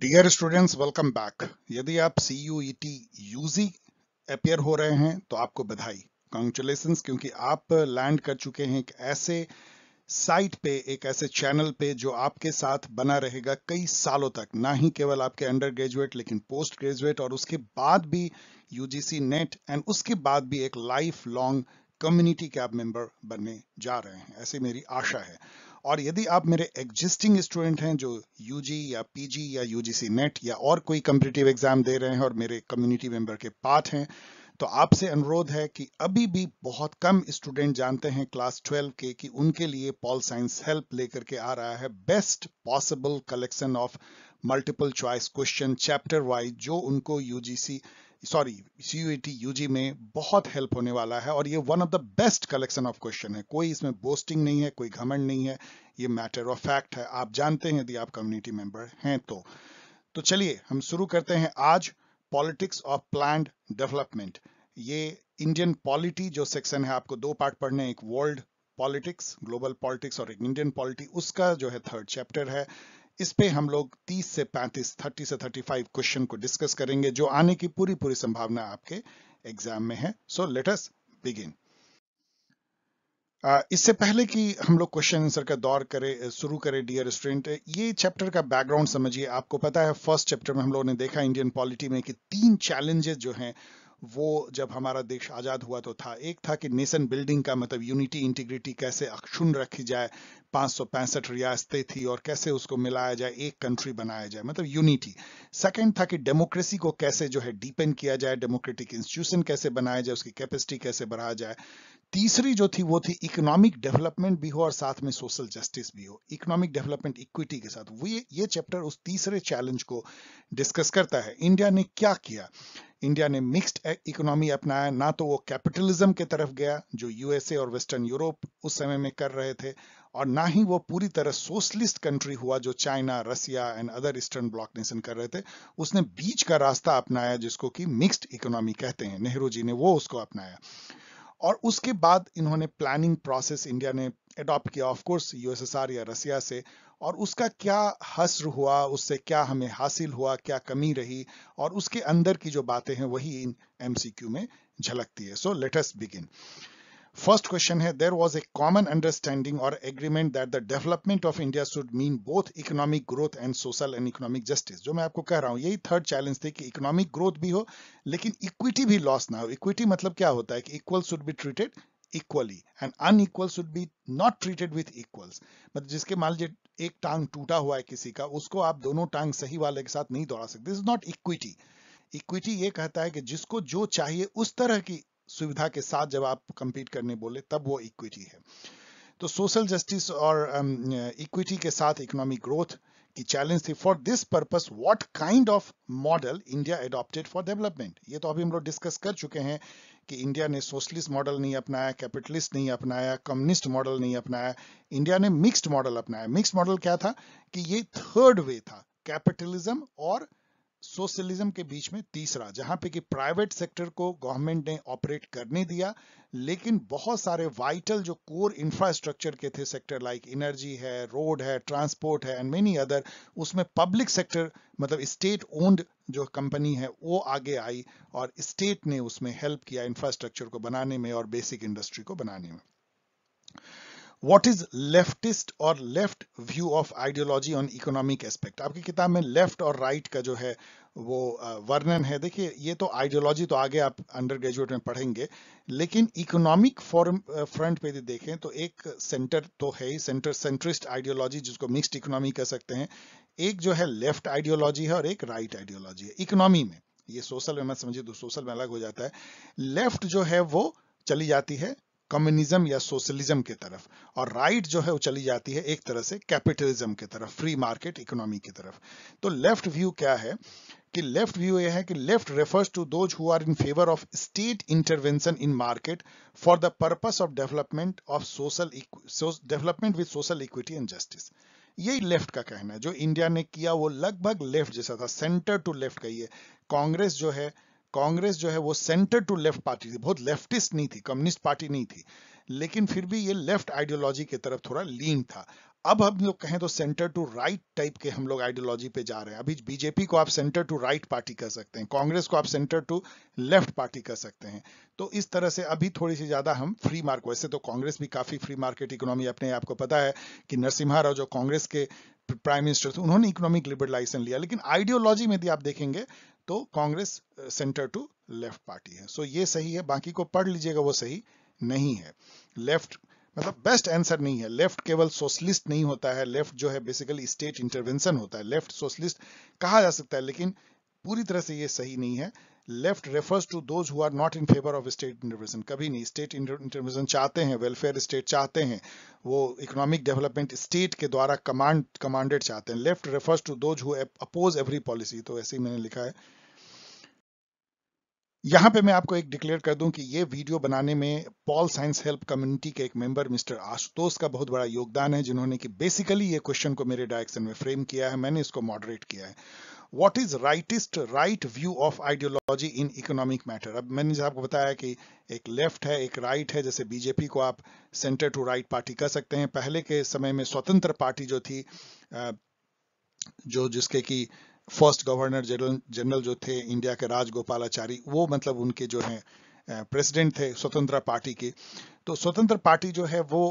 Dear students welcome back यदि आप C U E T appear हो रहे हैं तो आपको बधाई कॉन्ग्रेचुलेसन क्योंकि आप लैंड कर चुके हैं एक ऐसे साइट पे एक ऐसे चैनल पे जो आपके साथ बना रहेगा कई सालों तक ना ही केवल आपके अंडर ग्रेजुएट लेकिन पोस्ट ग्रेजुएट और उसके बाद भी यूजीसी नेट एंड उसके बाद भी एक लाइफ लॉन्ग कम्युनिटी के आप मेंबर बनने जा रहे हैं ऐसी मेरी आशा है और यदि आप मेरे एग्जिस्टिंग स्टूडेंट हैं जो यूजी या पीजी या यूजीसी नेट या और कोई कम्पिटेटिव एग्जाम दे रहे हैं और मेरे कम्युनिटी मेंबर के पार्ट हैं तो आपसे अनुरोध है कि अभी भी बहुत कम स्टूडेंट जानते हैं क्लास 12 के कि उनके लिए पॉल साइंस हेल्प लेकर के आ रहा है best possible collection of multiple choice question chapter wise जो उनको यूजीसी सॉरी सीयूटी यूजी में बहुत हेल्प होने वाला है और ये one of the best collection of question है कोई इसमें बोस्टिंग नहीं है कोई घमंड नहीं है ये मैटर ऑफ फैक्ट है आप जानते हैं यदि आप कम्युनिटी मेंबर हैं तो तो चलिए हम शुरू करते हैं आज पॉलिटिक्स ऑफ प्लान डेवलपमेंट ये इंडियन पॉलिटी जो सेक्शन है आपको दो पार्ट पढ़ने एक वर्ल्ड पॉलिटिक्स ग्लोबल पॉलिटिक्स और एक इंडियन पॉलिटी उसका जो है थर्ड चैप्टर है इस पे हम लोग 30 से 35, 30 से 35 क्वेश्चन को डिस्कस करेंगे जो आने की पूरी पूरी संभावना आपके एग्जाम में है सो लेट अस बिगिन इससे पहले कि हम लोग क्वेश्चन आंसर का दौर करें शुरू करें डियर स्टूडेंट ये चैप्टर का बैकग्राउंड समझिए आपको पता है फर्स्ट चैप्टर में हम लोगों ने देखा इंडियन पॉलिटी में कि तीन चैलेंजेस जो हैं वो जब हमारा देश आज़ाद हुआ तो था एक था कि नेशन बिल्डिंग का मतलब यूनिटी इंटीग्रिटी कैसे अक्षुण रखी जाए पाँच रियासतें थी और कैसे उसको मिलाया जाए एक कंट्री बनाया जाए मतलब यूनिटी सेकंड था कि डेमोक्रेसी को कैसे जो है डीपेंड किया जाए डेमोक्रेटिक इंस्टीट्यूशन कैसे बनाया जाए उसकी कैपेसिटी कैसे बढ़ाया जाए तीसरी जो थी वो थी इकोनॉमिक डेवलपमेंट भी हो और साथ में सोशल जस्टिस भी हो इकोनॉमिक डेवलपमेंट इक्विटी के साथ वो ये, ये चैप्टर उस तीसरे चैलेंज को डिस्कस करता है इंडिया ने क्या किया इंडिया ने मिक्स्ड इकोनॉमी e- अपनाया ना तो वो कैपिटलिज्म के तरफ गया जो यूएसए और वेस्टर्न यूरोप उस समय में कर रहे थे और ना ही वो पूरी तरह सोशलिस्ट कंट्री हुआ जो China Russia and other eastern bloc nation कर रहे थे उसने बीच का रास्ता अपनाया जिसको कि मिक्स्ड इकोनॉमी कहते हैं नेहरू जी ने वो उसको अपनाया और उसके बाद इन्होंने प्लानिंग प्रोसेस इंडिया ने एडॉप्ट किया ऑफ कोर्स यूएसएसआर या रसिया से और उसका क्या हसर हुआ उससे क्या हमें हासिल हुआ क्या कमी रही और उसके अंदर की जो बातें हैं वही इन एमसीक्यू में झलकती है so let's begin first question है there was a common understanding और agreement that the development of India should mean both economic growth and social and economic justice जो मैं आपको कह रहा हूं यही थर्ड चैलेंज थे कि इकोनॉमिक ग्रोथ भी हो लेकिन इक्विटी भी लॉस ना हो इक्विटी मतलब क्या होता है कि equal should be treated equally and unequal should be not treated with equals मतलब जिसके मान लीजिए एक टांग टूटा हुआ है किसी का उसको आप दोनों टांग सही वाले के साथ नहीं दौड़ा सकते this is not equity equity ये कहता है कि जिसको जो चाहिए उस तरह की सुविधा के साथ जब आप कंपीट करने बोले तब वो इक्विटी है तो सोशल जस्टिस और इक्विटी um, के साथ इकोनॉमिक ग्रोथ की चैलेंज थी for this purpose what kind of model India adopted for development ये तो अभी हम लोग डिस्कस कर चुके हैं कि इंडिया ने सोशलिस्ट मॉडल नहीं अपनाया कैपिटलिस्ट नहीं अपनाया कम्युनिस्ट मॉडल नहीं अपनाया इंडिया ने मिक्स्ड मॉडल अपनाया मिक्स्ड मॉडल क्या था कि ये थर्ड वे था कैपिटलिज्म और सोशलिज्म के बीच में तीसरा जहां पे कि प्राइवेट सेक्टर को गवर्नमेंट ने ऑपरेट करने दिया लेकिन बहुत सारे वाइटल जो कोर इंफ्रास्ट्रक्चर के थे सेक्टर लाइक एनर्जी है रोड है ट्रांसपोर्ट है एंड मेनी अदर उसमें पब्लिक सेक्टर मतलब स्टेट ओन्ड जो कंपनी है वो आगे आई और स्टेट ने उसमें हेल्प किया इंफ्रास्ट्रक्चर को बनाने में और बेसिक इंडस्ट्री को बनाने में व्हाट इज लेफ्टिस्ट और left view of ideology on economic aspect आपकी किताब में लेफ्ट और राइट right का जो है वो वर्णन है देखिए ये तो आइडियोलॉजी तो आगे आप अंडर ग्रेजुएट में पढ़ेंगे लेकिन इकोनॉमिक फॉर्म फ्रंट पे यदि देखें तो एक सेंटर तो है ही सेंटर सेंट्रिस्ट आइडियोलॉजी जिसको मिक्स्ड इकोनॉमी कह सकते हैं एक जो है लेफ्ट आइडियोलॉजी है और एक राइट right आइडियोलॉजी है इकोनॉमी में ये सोशल में मत समझिए तो सोशल में अलग हो जाता है लेफ्ट जो है वो चली जाती है कम्युनिज्म या सोशलिज्म के तरफ और राइट जो है वो चली जाती है एक तरह से कैपिटलिज्म के तरफ फ्री मार्केट इकोनॉमी की तरफ तो लेफ्ट व्यू क्या है कि लेफ्ट व्यू ये है कि left refers to those who are in favour of state intervention in market for the purpose of development of social development with social equity and justice यही लेफ्ट का कहना है जो इंडिया ने किया वो लगभग लेफ्ट जैसा था सेंटर टू लेफ्ट का कांग्रेस जो है कांग्रेस जो है वो सेंटर टू लेफ्ट पार्टी थी बहुत लेफ्टिस्ट नहीं थी कम्युनिस्ट पार्टी नहीं थी लेकिन फिर भी ये लेफ्ट आइडियोलॉजी की तरफ थोड़ा लीन था अब हम लोग कहें तो सेंटर टू राइट टाइप के हम लोग आइडियोलॉजी पे जा रहे हैं अभी बीजेपी को आप सेंटर टू राइट पार्टी कर सकते हैं कांग्रेस को आप सेंटर टू लेफ्ट पार्टी कर सकते हैं तो इस तरह से अभी थोड़ी सी ज्यादा हम फ्री मार्केट वैसे तो कांग्रेस भी काफी फ्री मार्केट इकोनॉमी अपने आपको पता है कि नरसिम्हा राव जो कांग्रेस के प्राइम मिनिस्टर थे उन्होंने इकोनॉमिक लिबरलाइजेशन लिया लेकिन आइडियोलॉजी में भी आप देखेंगे तो Congress centre to left party है सो so, ये सही है बाकी को पढ़ लीजिएगा वो सही नहीं है लेफ्ट मतलब बेस्ट आंसर नहीं है लेफ्ट केवल सोशलिस्ट नहीं होता है लेफ्ट जो है बेसिकली स्टेट इंटरवेंशन होता है लेफ्ट सोशलिस्ट कहा जा सकता है लेकिन पूरी तरह से ये सही नहीं है left refers to those who are not in favour of state intervention कभी नहीं स्टेट इंटरवेंशन चाहते हैं वेलफेयर स्टेट चाहते हैं वो इकोनॉमिक डेवलपमेंट स्टेट के द्वारा कमांड कमांडेड चाहते हैं left refers to those who oppose every policy तो ऐसे ही मैंने लिखा है यहाँ पे मैं आपको एक डिक्लेयर कर दूं कि ये वीडियो बनाने में पॉल साइंस हेल्प कम्युनिटी के एक मेंबर मिस्टर आशुतोष का बहुत बड़ा योगदान है जिन्होंने कि बेसिकली ये क्वेश्चन को मेरे डायरेक्शन में फ्रेम किया है मैंने इसको मॉडरेट किया है what is rightist right view of ideology in economic matter अब मैंने जैसे आपको बताया कि एक लेफ्ट है एक राइट right है जैसे बीजेपी को आप सेंटर टू राइट पार्टी कह सकते हैं पहले के समय में स्वतंत्र पार्टी जो थी जो जिसके की फर्स्ट गवर्नर जनरल जनरल जो थे इंडिया के राजगोपालाचारी वो मतलब उनके जो हैं प्रेसिडेंट थे स्वतंत्र पार्टी के तो स्वतंत्र पार्टी जो है वो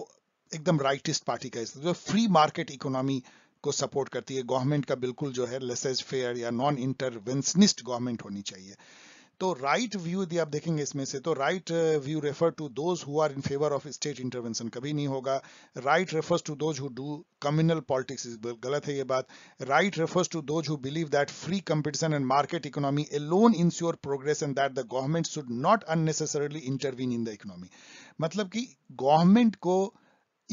एकदम राइटिस्ट पार्टी का हिस्सा जो फ्री मार्केट इकोनॉमी को सपोर्ट करती है गवर्नमेंट का बिल्कुल जो है लेसेज फेयर या नॉन इंटरवेंसनिस्ट गवर्नमेंट होनी चाहिए तो राइट व्यू यदि आप देखेंगे इसमें से तो right view refer to those who are in favour of state intervention कभी नहीं होगा right refers to those who do communal politics गलत है ये बात right refers to those who believe that free competition and market economy alone ensure progress and that the government should not unnecessarily intervene in the economy मतलब कि government को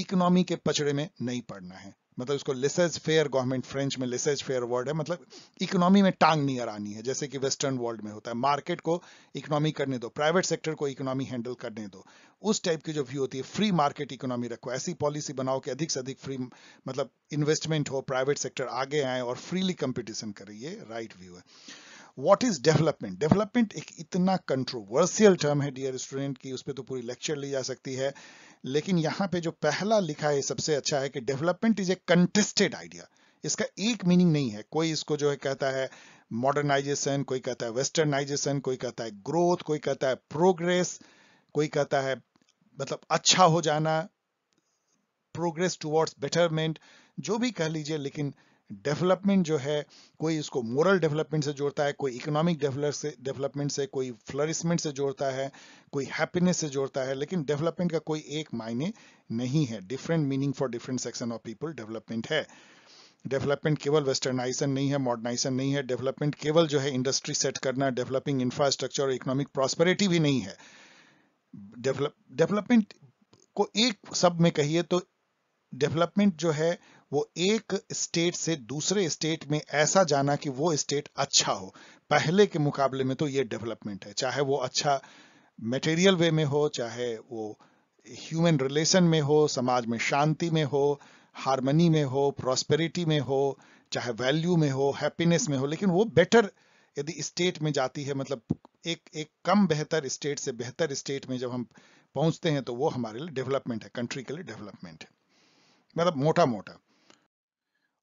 economy के पचड़े में नहीं पड़ना है मतलब इसको लिसेज फेयर गवर्नमेंट फ्रेंच में लिसेज फेयर वर्ड है मतलब इकोनॉमी में टांग नहीं आरानी है जैसे कि वेस्टर्न वर्ल्ड में होता है मार्केट को इकोनॉमी करने दो प्राइवेट सेक्टर को इकोनॉमी हैंडल करने दो उस टाइप की जो व्यू होती है फ्री मार्केट इकोनॉमी रखो ऐसी पॉलिसी बनाओ कि अधिक से अधिक फ्री मतलब इन्वेस्टमेंट हो प्राइवेट सेक्टर आगे आए और फ्रीली कंपिटिशन करे ये राइट व्यू है वॉट इज डेवलपमेंट डेवलपमेंट एक इतना कंट्रोवर्सियल टर्म है डियर स्टूडेंट की उस पर तो पूरी लेक्चर ली जा सकती है लेकिन यहाँ पे जो पहला लिखा है सबसे अच्छा है कि development is a contested idea इसका एक मीनिंग नहीं है कोई इसको जो है कहता है मॉडर्नाइजेशन कोई कहता है वेस्टर्नाइजेशन कोई कहता है ग्रोथ कोई कहता है प्रोग्रेस कोई कहता है मतलब अच्छा हो जाना प्रोग्रेस टुवर्ड्स बेटरमेंट जो भी कह लीजिए लेकिन डेवलपमेंट जो है कोई इसको मोरल डेवलपमेंट से जोड़ता है कोई इकोनॉमिक डेवलपमेंट से कोई फ्लरिशमेंट से जोड़ता है कोई हैप्पीनेस से जोड़ता है लेकिन डेवलपमेंट का कोई एक मायने नहीं है different meaning for different section of people development है डेवलपमेंट केवल वेस्टर्नाइजेशन नहीं है मॉडर्नाइजेशन नहीं है डेवलपमेंट केवल जो है इंडस्ट्री सेट करना डेवलपिंग इंफ्रास्ट्रक्चर और इकोनॉमिक प्रॉस्पेरिटी भी नहीं है डेवलपमेंट को एक सब में कहिए तो डेवलपमेंट जो है वो एक स्टेट से दूसरे स्टेट में ऐसा जाना कि वो स्टेट अच्छा हो पहले के मुकाबले में तो ये डेवलपमेंट है चाहे वो अच्छा मटेरियल वे में हो चाहे वो ह्यूमन रिलेशन में हो समाज में शांति में हो हारमनी में हो प्रॉस्पेरिटी में हो चाहे वैल्यू में हो हैप्पीनेस में हो लेकिन वो बेटर यदि स्टेट में जाती है मतलब एक एक कम बेहतर स्टेट से बेहतर स्टेट में जब हम पहुंचते हैं तो वो हमारे लिए डेवलपमेंट है कंट्री के लिए डेवलपमेंट है मतलब मोटा मोटा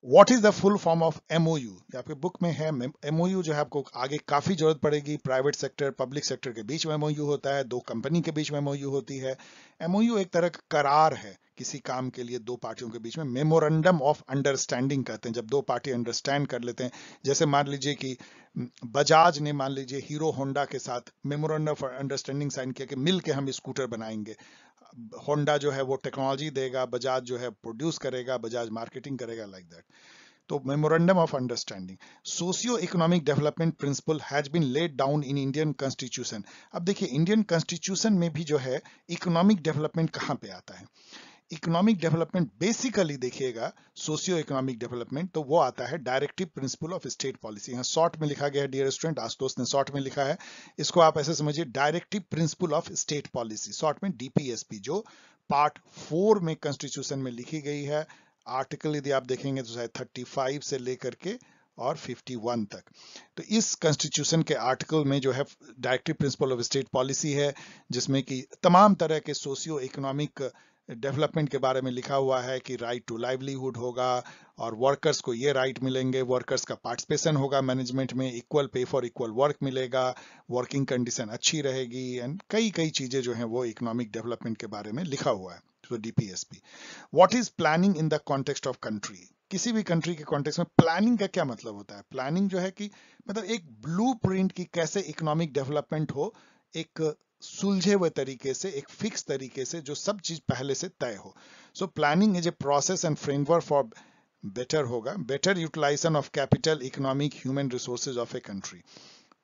what is the full form of MOU आपके बुक में है एमओयू जो है आपको आगे काफी जरूरत पड़ेगी प्राइवेट सेक्टर पब्लिक सेक्टर के बीच में एमओयू होता है दो कंपनी के बीच में एमओयू होती है एमओयू एक तरह का करार है किसी काम के लिए दो पार्टियों के बीच में मेमोरेंडम ऑफ अंडरस्टैंडिंग कहते हैं जब दो पार्टी अंडरस्टैंड कर लेते हैं जैसे मान लीजिए कि बजाज ने मान लीजिए हीरो होंडा के साथ मेमोरेंडम ऑफ अंडरस्टैंडिंग साइन किया कि मिल के हम स्कूटर बनाएंगे होंडा जो है वो टेक्नोलॉजी देगा बजाज जो है प्रोड्यूस करेगा बजाज मार्केटिंग करेगा लाइक like दैट तो memorandum of understanding socio economic development principle has been laid down in Indian constitution अब देखिए इंडियन कॉन्स्टिट्यूशन में भी जो है इकोनॉमिक डेवलपमेंट कहाँ पे आता है इकोनॉमिक डेवलपमेंट बेसिकली देखिएगा सोशियो इकोनॉमिक डेवलपमेंट तो वो आता है directive principle of state policy यहाँ शॉर्ट में लिखा गया है डियर स्टूडेंट आशुतोष ने शॉर्ट में लिखा है इसको आप ऐसे समझिए directive principle of state policy short में डीपीएसपी जो पार्ट फोर में कॉन्स्टिट्यूशन में लिखी गई है आर्टिकल यदि आप देखेंगे तो शायद 35 से लेकर के और 51 तक तो इस कॉन्स्टिट्यूशन के आर्टिकल में जो है directive principle of state policy है जिसमें कि तमाम तरह के सोशियो इकोनॉमिक डेवलपमेंट के बारे में लिखा हुआ है कि राइट टू लाइवलीहुड होगा और वर्कर्स को ये राइट मिलेंगे वर्कर्स का पार्टिसिपेशन होगा मैनेजमेंट में equal pay for equal work मिलेगा वर्किंग कंडीशन अच्छी रहेगी एंड कई कई चीज़ें जो हैं वो इकोनॉमिक डेवलपमेंट के बारे में लिखा हुआ है to DPSP. What is planning in the context of country? किसी भी कंट्री के कॉन्टेक्स्ट में प्लानिंग का क्या मतलब होता है प्लानिंग जो है कि मतलब एक ब्लू प्रिंट की कैसे इकोनॉमिक डेवलपमेंट हो एक सुलझे हुए तरीके से एक फिक्स तरीके से जो सब चीज पहले से तय हो so planning is a process and framework for better होगा better utilisation of capital economic human resources of a country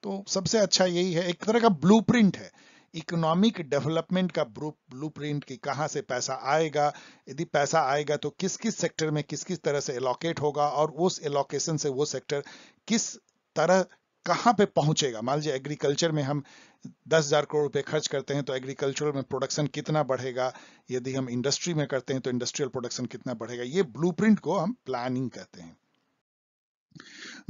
तो सबसे अच्छा यही है एक तरह का ब्लूप्रिंट है इकोनॉमिक डेवलपमेंट का ब्लू प्रिंट की कहाँ से पैसा आएगा यदि पैसा आएगा तो किस किस सेक्टर में किस किस तरह से एलोकेट होगा और उस एलोकेशन से वो सेक्टर किस तरह कहाँ पे पहुंचेगा मान लीजिए एग्रीकल्चर में हम दस हजार करोड़ रुपए खर्च करते हैं तो एग्रीकल्चर में प्रोडक्शन कितना बढ़ेगा यदि हम इंडस्ट्री में करते हैं तो इंडस्ट्रियल प्रोडक्शन कितना बढ़ेगा ये ब्लूप्रिंट को हम प्लानिंग कहते हैं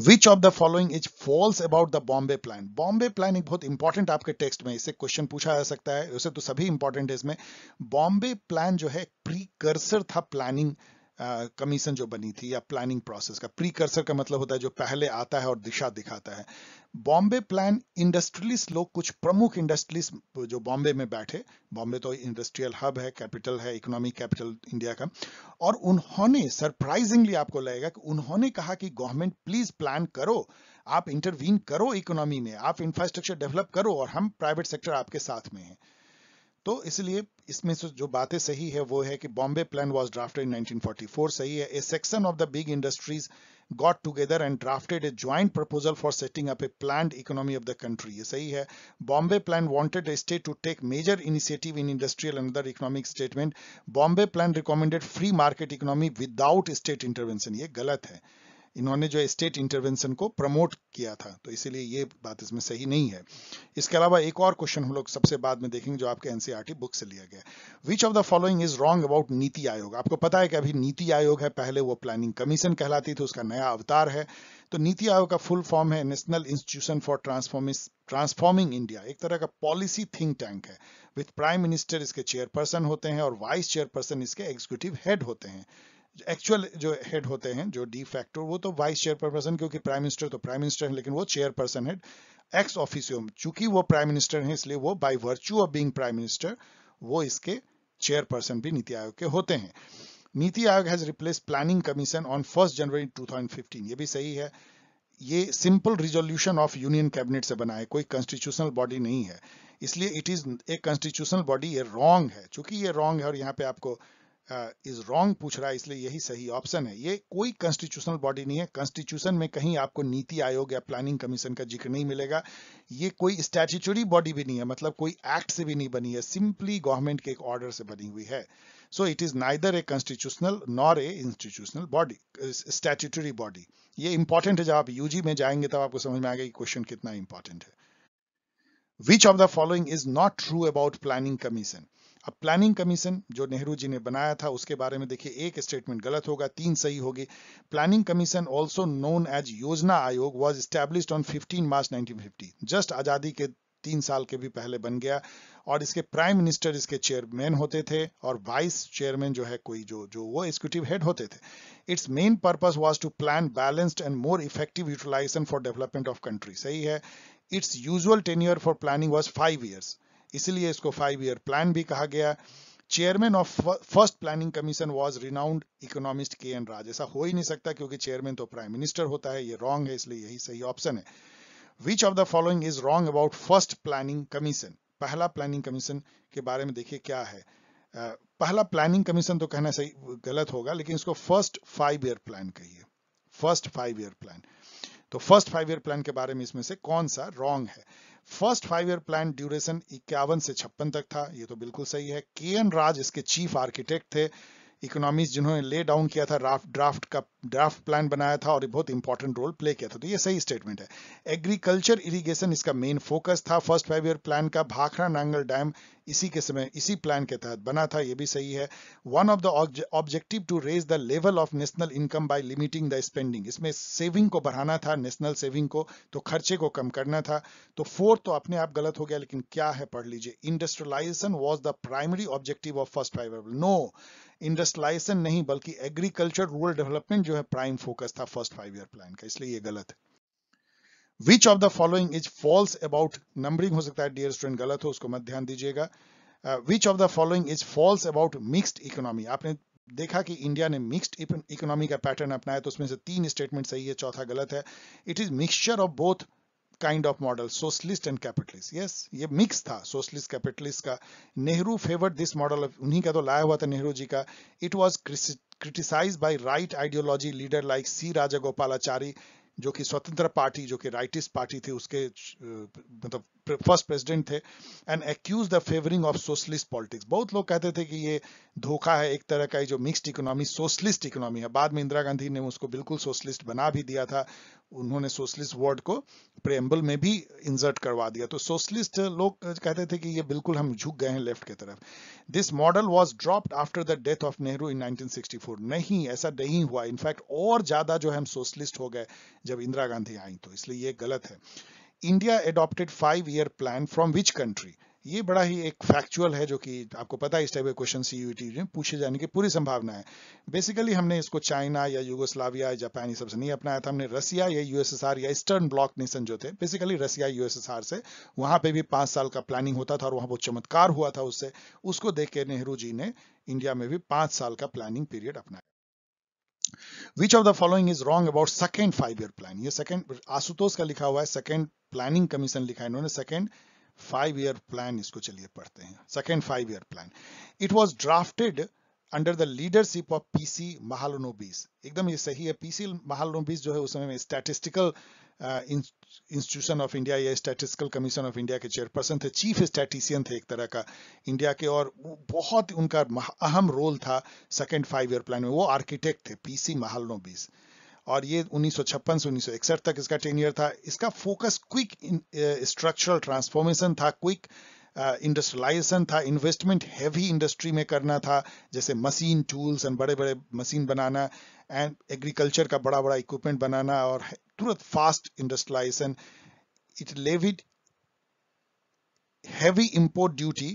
which of the following is false about the Bombay plan Bombay plan एक बहुत इंपॉर्टेंट आपके टेक्स्ट में इससे क्वेश्चन पूछा जा सकता है उसे तो सभी इंपॉर्टेंट है इसमें बॉम्बे प्लान जो है प्रीकर्सर था प्लानिंग कमीशन uh, जो बनी थी या प्लानिंग प्रोसेस का प्रीकर्सर का मतलब होता है जो पहले आता है और दिशा दिखाता है बॉम्बे प्लान इंडस्ट्रियलिस्ट लोग कुछ प्रमुख इंडस्ट्रियलिस्ट जो बॉम्बे में बैठे बॉम्बे तो इंडस्ट्रियल हब है कैपिटल है इकोनॉमिक कैपिटल इंडिया का और उन्होंने सरप्राइजिंगली आपको लगेगा कि उन्होंने कहा कि गवर्नमेंट प्लीज प्लान करो आप इंटरवीन करो इकोनॉमी में आप इंफ्रास्ट्रक्चर डेवलप करो और हम प्राइवेट सेक्टर आपके साथ में है तो इसलिए इसमें से जो बातें सही है वो है कि बॉम्बे प्लान वाज ड्राफ्टेड 1944 सही है a section of the big industries got together and drafted a joint proposal for setting up a planned economy of the country ये सही है Bombay plan wanted a state to take major initiative in industrial and other economic statement Bombay plan recommended free market economy without state intervention ये गलत है इन्होंने जो state intervention को promote किया था तो इसीलिए ये बात इसमें सही नहीं है इसके अलावा एक और क्वेश्चन हम लोग सबसे बाद में देखेंगे जो आपके एनसीआरटी e बुक से लिया गया which of the following is wrong about NITI Aayog आपको पता है कि अभी नीति आयोग है पहले वो प्लानिंग कमीशन कहलाती थी उसका नया अवतार है तो नीति आयोग का फुल फॉर्म है national institution for transforming India एक तरह का पॉलिसी थिंक टैंक है विथ प्राइम मिनिस्टर इसके चेयरपर्सन होते हैं और वाइस चेयरपर्सन इसके एग्जीक्यूटिव हेड होते हैं एक्चुअल जो हेड होते हैं जो डी फैक्टर वो तो वाइस चेयरपर्सन क्योंकि प्राइम मिनिस्टर तो प्राइम मिनिस्टर है लेकिन वो चेयरपर्सन है एक्स ऑफिसियम चूंकि वो प्राइम मिनिस्टर है इसलिए वो by virtue of being prime minister वो इसके चेयरपर्सन भी नीति आयोग के होते हैं NITI Aayog has replace planning commission on first January 2015 ये भी सही है ये simple resolution of union cabinet से बना है कोई कॉन्स्टिट्यूशनल बॉडी नहीं है इसलिए it is a constitutional body ये रॉन्ग है चूंकि ये रॉन्ग है और यहाँ पे आपको इज रॉन्ग पूछ रहा है इसलिए यही सही ऑप्शन है ये कोई कॉन्स्टिट्यूशनल बॉडी नहीं है कॉन्स्टिट्यूशन में कहीं आपको नीति आयोग या प्लानिंग कमीशन का जिक्र नहीं मिलेगा ये कोई स्टैचूचरी बॉडी भी नहीं है मतलब कोई एक्ट से भी नहीं बनी है सिंपली गवर्नमेंट के एक ऑर्डर से बनी हुई है so it is neither a constitutional nor a institutional body statutory body ये इंपॉर्टेंट है जब आप यूजी में जाएंगे तब आपको समझ में आएगा कि क्वेश्चन कितना इंपॉर्टेंट है which of the following is not true about planning commission अब प्लानिंग कमीशन जो नेहरू जी ने बनाया था उसके बारे में देखिए एक स्टेटमेंट गलत होगा तीन सही होगी planning commission also known as Yojana Aayog was establish on 15 March 1950 just आजादी के तीन साल के भी पहले बन गया और इसके प्राइम मिनिस्टर इसके चेयरमैन होते थे और वाइस चेयरमैन जो है कोई जो जो वो एग्जीक्यूटिव हेड होते थे its main purpose was to plan balanced and more effective utilisation for development of country सही है its usual tenure for planning was five years इसलिए इसको फाइव ईयर प्लान भी कहा गया chairman of first planning commission was renowned economist K N Raj ऐसा हो ही नहीं सकता क्योंकि चेयरमैन तो प्राइम मिनिस्टर होता है ये रॉन्ग है इसलिए यही सही ऑप्शन है which of the following is wrong about first planning commission पहला प्लानिंग कमीशन के बारे में देखिए क्या है पहला प्लानिंग कमीशन तो कहना सही गलत होगा लेकिन इसको फर्स्ट फाइव ईयर प्लान कहिए फर्स्ट फाइव ईयर प्लान तो फर्स्ट फाइव ईयर प्लान के बारे में इसमें से कौन सा रॉन्ग है first five year plan duration इक्यावन से छप्पन तक था ये तो बिल्कुल सही है के एन राज इसके चीफ आर्किटेक्ट थे इकोनॉमीज जिन्होंने ले डाउन किया था राफ्ट ड्राफ्ट का ड्राफ्ट प्लान बनाया था और ये बहुत इंपॉर्टेंट रोल प्ले किया था तो ये सही स्टेटमेंट है एग्रीकल्चर इरिगेशन इसका मेन फोकस था फर्स्ट फाइव ईयर प्लान का भाखरा नांगल डैम इसी के समय इसी प्लान के तहत बना था ये भी सही है one of the objective to raise the level of national income by limiting the spending इसमें सेविंग को बढ़ाना था नेशनल सेविंग को तो खर्चे को कम करना था तो फोर्थ तो अपने आप गलत हो गया लेकिन क्या है पढ़ लीजिए industrialisation was the primary objective of first five no industrialisation नहीं बल्कि एग्रीकल्चर रूरल डेवलपमेंट जो है प्राइम फोकस था फर्स्ट फाइव ईयर प्लान का इसलिए ये गलत है which of the following is false about numbering हो सकता है डियर स्टूडेंट गलत हो उसको मत ध्यान दीजिएगा which of the following is false about mixed economy आपने देखा कि इंडिया ने मिक्स्ड इकोनॉमी का पैटर्न अपनाया तो उसमें से तीन स्टेटमेंट सही है चौथा गलत है it is mixture of both kind of model socialist and capitalist yes ये मिक्स था सोशलिस्ट कैपिटलिस्ट का नेहरू फेवर्ड दिस मॉडल उन्हीं का तो लाया हुआ था नेहरू जी का it was criticise by right ideology leader like C Rajagopalachari जो कि स्वतंत्र पार्टी जो कि राइटिस्ट पार्टी थी उसके मतलब फर्स्ट प्रेसिडेंट थे and accuse the favouring of socialist politics बहुत लोग कहते थे कि ये धोखा है एक तरह का ये जो मिक्सड इकोनॉमी सोशलिस्ट इकोनॉमी है बाद में इंदिरा गांधी ने उसको बिल्कुल सोशलिस्ट बना भी दिया था उन्होंने सोशलिस्ट वर्ड को प्रेम्बल में भी इंसर्ट करवा दिया तो सोशलिस्ट लोग कहते थे कि ये बिल्कुल हम झुक गए हैं लेफ्ट की तरफ this model was dropped after the death of Nehru in 1964 नहीं ऐसा नहीं हुआ इनफैक्ट और ज्यादा जो है हम सोशलिस्ट हो गए जब इंदिरा गांधी आई तो इसलिए ये गलत है India adopted five year plan from which country ये बड़ा ही एक फैक्चुअल है जो कि आपको पता है इस टाइप के क्वेश्चन सीयूटी e में पूछे जाने की पूरी संभावना है बेसिकली हमने इसको चाइना या यूगोस्लाविया जापान ये सबसे नहीं अपनाया था हमने रसिया या यूएसएसआर या ईस्टर्न ब्लॉक नेशन जो थे बेसिकली रसिया यूएसएसआर से वहां पे भी पांच साल का प्लानिंग होता था और वहां बहुत चमत्कार हुआ था उससे उसको देख के नेहरू जी ने इंडिया में भी पांच साल का प्लानिंग पीरियड अपनाया which of the following is wrong about second five year plan ये सेकेंड आशुतोष का लिखा हुआ है सेकेंड प्लानिंग कमीशन लिखा है इन्होंने सेकेंड फाइव ईयर प्लान इसको चलिए पढ़ते हैं second five year plan it was drafted under the leadership of PC Mahalanobis एकदम ये सही है पीसी महालोनोबिस जो है उस समय में स्टैटिस्टिकल इंस्टीट्यूशन ऑफ इंडिया या स्टैटिस्टिकल कमीशन ऑफ इंडिया के चेयरपर्सन थे चीफ स्टैटिशियन थे एक तरह का इंडिया के और बहुत उनका अहम रोल था सेकेंड फाइव ईयर प्लान में वो आर्किटेक्ट थे पीसी महालनोबिस और ये 1956 से 1961 तक इसका टेन ईयर था इसका फोकस क्विक स्ट्रक्चरल ट्रांसफॉर्मेशन था क्विक इंडस्ट्रियलाइजेशन uh, था इन्वेस्टमेंट हैवी इंडस्ट्री में करना था जैसे मशीन टूल्स एंड बड़े बड़े मशीन बनाना एंड एग्रीकल्चर का बड़ा बड़ा इक्विपमेंट बनाना और through fast industrialization, it levied heavy import duty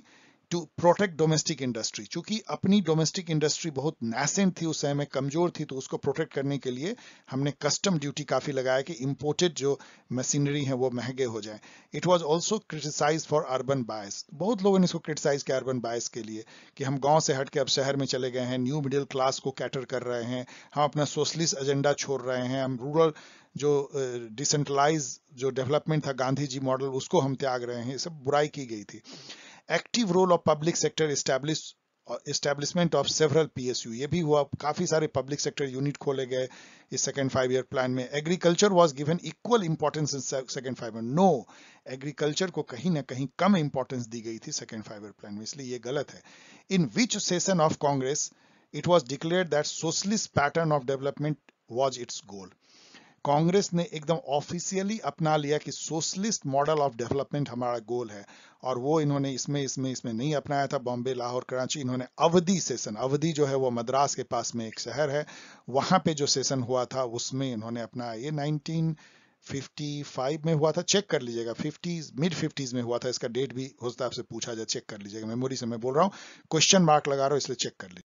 to protect domestic industry चूंकि अपनी डोमेस्टिक इंडस्ट्री बहुत नेसेंट थी उस समय में कमजोर थी तो उसको प्रोटेक्ट करने के लिए हमने कस्टम ड्यूटी काफी लगाया कि इंपोर्टेड जो मशीनरी है वो महंगे हो जाए it was also criticise for urban bias बहुत लोगों ने इसको क्रिटिसाइज किया अर्बन बायस के लिए कि हम गांव से हटके अब शहर में चले गए हैं न्यू मिडिल क्लास को कैटर कर रहे हैं हम अपना सोशलिस्ट एजेंडा छोड़ रहे हैं हम रूरल जो डिसेंट्रलाइज जो डेवलपमेंट था गांधी जी मॉडल उसको हम त्याग रहे हैं ये सब बुराई की गई थी active role of public sector establish establishment of several PSU ये भी हुआ काफी सारे पब्लिक सेक्टर यूनिट खोले गए इस सेकेंड फाइव ईयर प्लान में agriculture was given equal importance in second five year no agriculture को कहीं ना कहीं कम इंपॉर्टेंस दी गई थी सेकेंड फाइव ईयर प्लान में इसलिए ये गलत है in which session of Congress it was declare that socialist pattern of development was its goal Congress ने एकदम ऑफिशियली अपना लिया कि सोशलिस्ट मॉडल ऑफ डेवलपमेंट हमारा गोल है और वो इन्होंने इसमें इसमें इसमें नहीं अपनाया था बॉम्बे लाहौर कराची इन्होंने अवधि सेशन अवधि जो है वो मद्रास के पास में एक शहर है वहां पे जो सेशन हुआ था उसमें इन्होंने अपनाया ये 1955 में हुआ था चेक कर लीजिएगा फिफ्टीज मिड 50s में हुआ था इसका डेट भी हो सकता है आपसे पूछा जाए चेक कर लीजिएगा मेमोरी से मैं बोल रहा हूँ क्वेश्चन मार्क लगा रहा हूँ इसलिए चेक कर लीजिएगा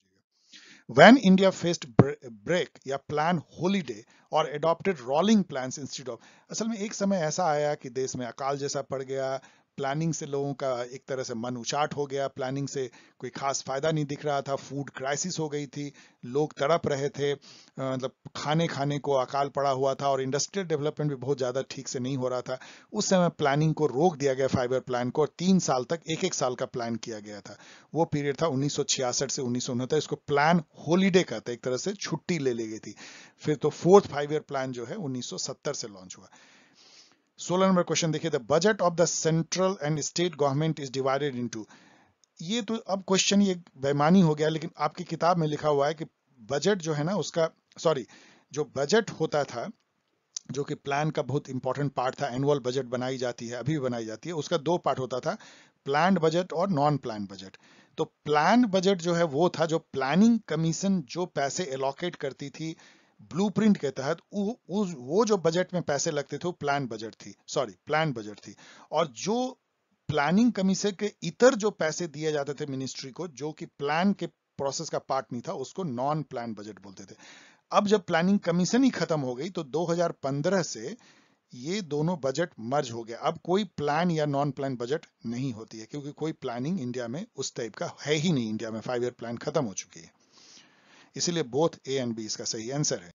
When India faced break या plan holiday और adopted rolling plans instead of असल में एक समय ऐसा आया कि देश में अकाल जैसा पड़ गया प्लानिंग से लोगों का एक तरह से मन उचाट हो गया प्लानिंग से कोई खास फायदा नहीं दिख रहा था फूड क्राइसिस हो गई थी लोग तड़प रहे थे मतलब खाने खाने को अकाल पड़ा हुआ था और इंडस्ट्रियल डेवलपमेंट भी बहुत ज़्यादा ठीक से नहीं हो रहा था उस समय प्लानिंग को रोक दिया गया फाइबर प्लान को और तीन साल तक एक एक साल का प्लान किया गया था वो पीरियड था उन्नीस से उन्नीस इसको प्लान होलीडे कहते एक तरह से छुट्टी ले ली गई थी फिर तो फोर्थ फाइव ईयर प्लान जो है उन्नीस से लॉन्च हुआ सोलह नंबर क्वेश्चन देखिए the budget of the central and state government is divided into ये तो अब क्वेश्चन ये बेमानी हो गया लेकिन आपकी किताब में लिखा हुआ है कि बजट जो है ना उसका सॉरी जो बजट होता था जो कि प्लान का बहुत इंपॉर्टेंट पार्ट था एनुअल बजट बनाई जाती है अभी भी बनाई जाती है उसका दो पार्ट होता था प्लान बजट और नॉन प्लान बजट तो प्लान बजट जो है वो था जो प्लानिंग कमीशन जो पैसे एलोकेट करती थी ब्लूप्रिंट के तहत वो जो बजट में पैसे लगते थे वो प्लान बजट थी सॉरी प्लान बजट थी और जो प्लानिंग कमीशन के इतर जो पैसे दिए जाते थे मिनिस्ट्री को जो कि प्लान के प्रोसेस का पार्ट नहीं था उसको नॉन प्लान बजट बोलते थे अब जब प्लानिंग कमीशन ही खत्म हो गई तो 2015 से ये दोनों बजट मर्ज हो गया अब कोई प्लान या नॉन प्लान बजट नहीं होती है क्योंकि कोई प्लानिंग इंडिया में उस टाइप का है ही नहीं इंडिया में फाइव ईयर प्लान खत्म हो चुकी है इसीलिए बोथ ए एंड बी इसका सही आंसर है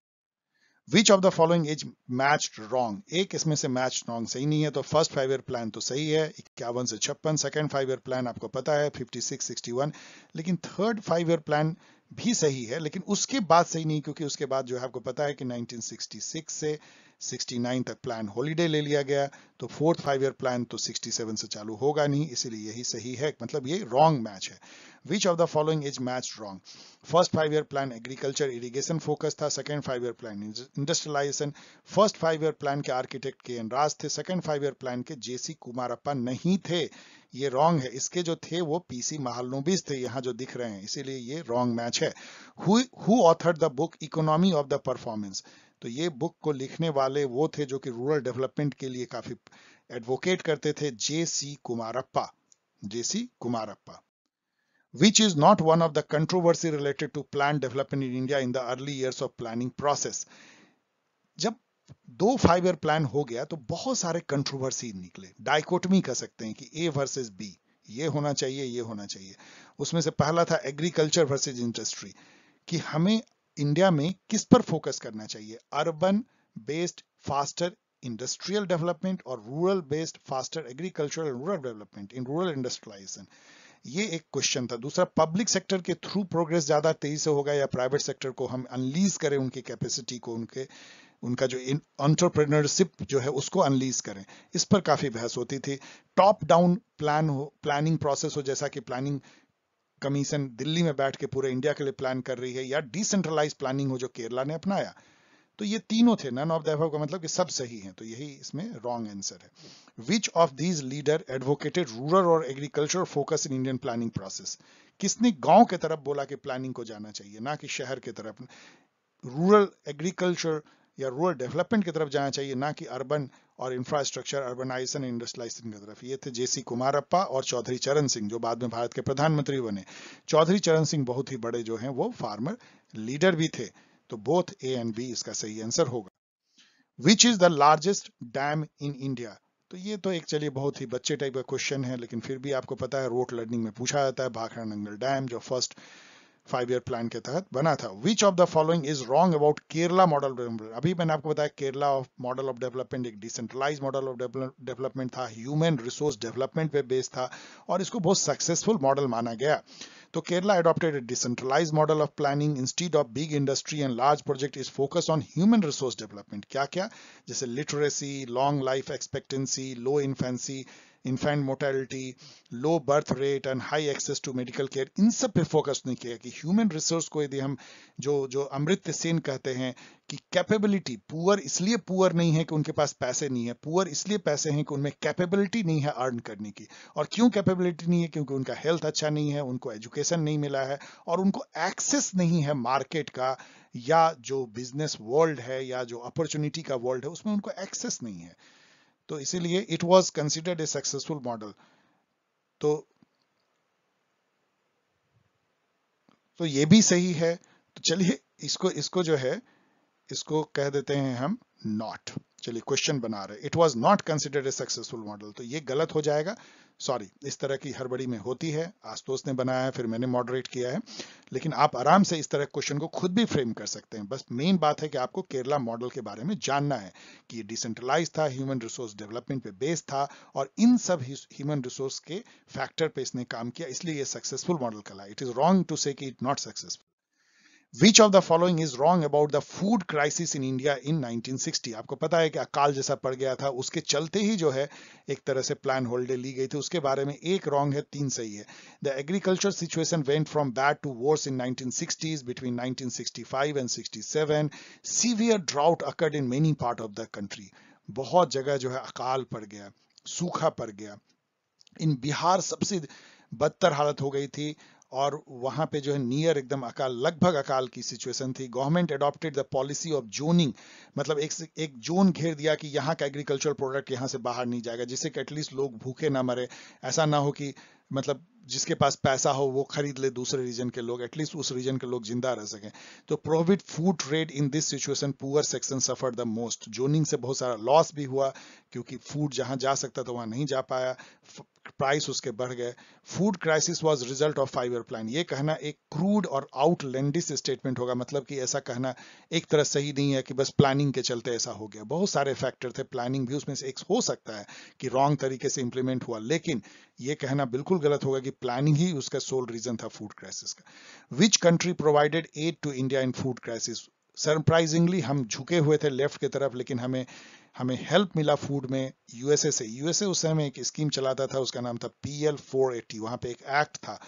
which of the following is match wrong एक इसमें से मैच रॉन्ग सही नहीं है तो फर्स्ट फाइव ईयर प्लान तो सही है इक्यावन से छप्पन सेकेंड फाइव ईयर प्लान आपको पता है फिफ्टी सिक्स सिक्सटी वन लेकिन थर्ड फाइव ईयर प्लान भी सही है लेकिन उसके बाद सही नहीं क्योंकि उसके बाद जो है आपको पता है कि 1966 से 69 तक प्लान हॉलीडे ले लिया गया तो फोर्थ फाइव ईयर प्लान तो 67 से चालू होगा नहीं इसीलिए यही सही है मतलब ये रॉन्ग मैच है which of the following is match wrong first five year plan agriculture irrigation focus था second five year plan industrialisation first five year plan के आर्किटेक्ट के एन राज थे सेकेंड फाइव ईयर प्लान के जेसी कुमारप्पा नहीं थे ये wrong है इसके जो थे वो पीसी महालनोबिस थे यहाँ जो दिख रहे हैं इसीलिए ये रॉन्ग मैच है who author the book economy of the performance तो ये बुक को लिखने वाले वो थे जो कि रूरल डेवलपमेंट के लिए काफी एडवोकेट करते थे J C Kumarappa J C Kumarappa which is not one of the controversy related to plan development in India in the early years of planning process जब दो फाइव ईयर प्लान हो गया तो बहुत सारे कंट्रोवर्सी निकले डाइकोटमी कह सकते हैं कि ए वर्सेज बी ये होना चाहिए ये होना चाहिए उसमें से पहला था एग्रीकल्चर वर्सेज इंडस्ट्री कि हमें इंडिया में किस पर फोकस करना चाहिए urban based faster industrial development और rural based faster agricultural rural development in rural industrialisation ये एक क्वेश्चन था दूसरा पब्लिक सेक्टर के थ्रू प्रोग्रेस ज्यादा तेजी से होगा या प्राइवेट सेक्टर को हम अनलीज करें उनकी कैपेसिटी को उनके उनका जो एंटरप्रेन्योरशिप जो है उसको अनलीज करें इस पर काफी बहस होती थी टॉप डाउन प्लान हो प्लानिंग प्रोसेस हो जैसा कि प्लानिंग कमीशन दिल्ली में बैठ के पूरे इंडिया के लिए प्लान कर रही है या डिसेंट्रलाइज प्लानिंग हो जो केरला ने अपनाया तो ये तीनों थे नन ऑफ दैव का मतलब कि सब सही हैं तो यही इसमें रॉन्ग आंसर है which of these leader advocated rural और agriculture focus in Indian planning process किसने गांव के तरफ बोला कि प्लानिंग को जाना चाहिए ना कि शहर के तरफ रूरल एग्रीकल्चर या रूरल डेवलपमेंट की तरफ जाना चाहिए ना कि अर्बन और इंफ्रास्ट्रक्चर अर्बनाइजेशन इंडस्ट्रियलाइजेशन की तरफ ये थे जेसी कुमारप्पा और चौधरी चरण सिंह जो बाद में भारत के प्रधानमंत्री बने चौधरी चरण सिंह बहुत ही बड़े जो हैं वो फार्मर लीडर भी थे तो बोथ ए एंड बी इसका सही आंसर होगा which is the largest dam in India तो ये तो एक चलिए बहुत ही बच्चे टाइप का क्वेश्चन है लेकिन फिर भी आपको पता है रोट लर्निंग में पूछा जाता है भाखड़ा नंगल डैम जो फर्स्ट फाइव ईयर प्लान के तहत बना था which of the following is wrong about Kerala model अभी मैंने आपको बताया Kerala of model of development एक डिसेंट्रलाइज मॉडल ऑफ डेवलपमेंट था ह्यूमन रिसोर्स डेवलपमेंट पे बेस्ड था और इसको बहुत सक्सेसफुल मॉडल माना गया तो Kerala adopted a decentralise model of planning instead of big industry and large project is focus on human resource development क्या क्या जैसे literacy long life expectancy low infancy infant mortality low birth rate and high access to medical care इन सब पे focus नहीं किया कि human resource को यदि हम जो जो अमृत सेन कहते हैं कि कैपेबिलिटी पुअर इसलिए पुअर नहीं है कि उनके पास पैसे नहीं है पुअर इसलिए पैसे हैं कि उनमें कैपेबिलिटी नहीं है अर्न करने की और क्यों कैपेबिलिटी नहीं है क्योंकि उनका हेल्थ अच्छा नहीं है उनको एजुकेशन नहीं मिला है और उनको एक्सेस नहीं है मार्केट का या जो बिजनेस वर्ल्ड है या जो अपॉर्चुनिटी का वर्ल्ड है उसमें उनको एक्सेस नहीं है तो इसीलिए it was considered a successful model तो तो ये भी सही है तो चलिए इसको इसको जो है इसको कह देते हैं हम नॉट चलिए क्वेश्चन बना रहे it was not considered a successful model तो ये गलत हो जाएगा सॉरी इस तरह की हड़बड़ी में होती है आस्तोष ने बनाया है फिर मैंने मॉडरेट किया है लेकिन आप आराम से इस तरह क्वेश्चन को खुद भी फ्रेम कर सकते हैं बस मेन बात है कि आपको केरला मॉडल के बारे में जानना है कि ये डिसेंट्रलाइज था ह्यूमन रिसोर्स डेवलपमेंट पे बेस्ड था और इन सब ह्यूमन रिसोर्स के फैक्टर पे इसने काम किया इसलिए ये सक्सेसफुल मॉडल कहला it is wrong to say it not successful which of the following is wrong about the food crisis in India in 1960 आपको पता है कि अकाल जैसा पड़ गया था उसके चलते ही जो है एक तरह से प्लान होल्डे ली गई थी उसके बारे में एक रॉन्ग है तीन सही है the agriculture situation went from bad to worse in 1960s between 1965 and 67 severe drought occurred in many part of the country बहुत जगह जो है अकाल पड़ गया सूखा पड़ गया इन बिहार सबसे बदतर हालत हो गई थी और वहां पे जो है नियर एकदम अकाल लगभग अकाल की सिचुएशन थी government adopted the policy of zoning मतलब एक एक जोन घेर दिया कि यहाँ का एग्रीकल्चर प्रोडक्ट यहाँ से बाहर नहीं जाएगा जिससे कि एटलीस्ट लोग भूखे ना मरे ऐसा ना हो कि मतलब जिसके पास पैसा हो वो खरीद ले दूसरे रीजन के लोग एटलीस्ट उस रीजन के लोग जिंदा रह सकें तो provide food trade in this situation poor section suffer the most zoning से बहुत सारा लॉस भी हुआ क्योंकि फूड जहां जा सकता था वहां नहीं जा पाया प्राइस उसके बढ़ गए food crisis was result of five year plan ये कहना एक क्रूड और आउटलैंडिस स्टेटमेंट होगा मतलब कि ऐसा कहना एक तरह सही नहीं है कि बस प्लानिंग के चलते ऐसा हो गया बहुत सारे फैक्टर थे प्लानिंग भी उसमें से एक हो सकता है कि रॉन्ग तरीके से इंप्लीमेंट हुआ लेकिन ये कहना बिल्कुल गलत होगा कि प्लानिंग ही उसका सोल रीजन था फूड क्राइसिस का which country provided aid to India in food crisis surprisingly हम झुके हुए थे लेफ्ट की तरफ लेकिन हमें हमें हेल्प मिला फूड में यूएसए से यूएसए उस समय एक स्कीम चलाता था उसका नाम था पी एल फोर एट्टी वहां पे एक एक्ट था